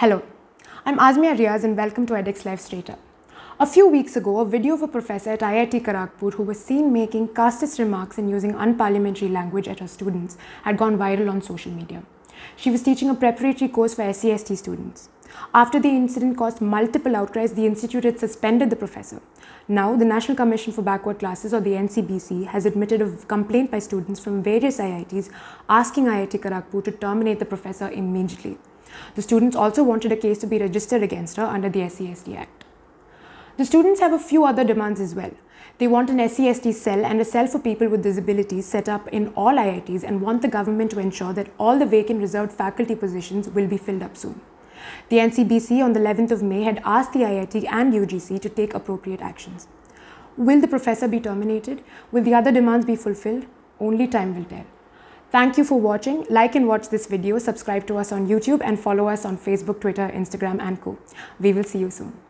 Hello, I'm Azmia Riaz and welcome to edX Live Straight Up. A few weeks ago, a video of a professor at IIT Kharagpur who was seen making casteist remarks and using unparliamentary language at her students had gone viral on social media. She was teaching a preparatory course for SCST students. After the incident caused multiple outcries, the institute had suspended the professor. Now, the National Commission for Backward Classes, or the NCBC, has admitted a complaint by students from various IITs asking IIT Kharagpur to terminate the professor immediately. The students also wanted a case to be registered against her under the SCST Act. The students have a few other demands as well. They want an SCST cell and a cell for people with disabilities set up in all IITs and want the government to ensure that all the vacant reserved faculty positions will be filled up soon. The NCBC on the 11th of May had asked the IIT and UGC to take appropriate actions. Will the professor be terminated? Will the other demands be fulfilled? Only time will tell. Thank you for watching. Like and watch this video, subscribe to us on YouTube and follow us on Facebook, Twitter, Instagram and Co. We will see you soon.